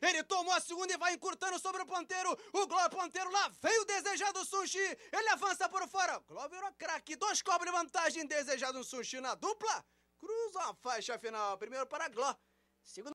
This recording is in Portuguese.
Ele tomou a segunda e vai encurtando sobre o ponteiro. O Globo é ponteiro lá veio desejado sushi. Ele avança por fora. Globo virou craque. Dois cobre vantagem. Desejado um sushi na dupla. Cruza a faixa final. Primeiro para Globo. Segundo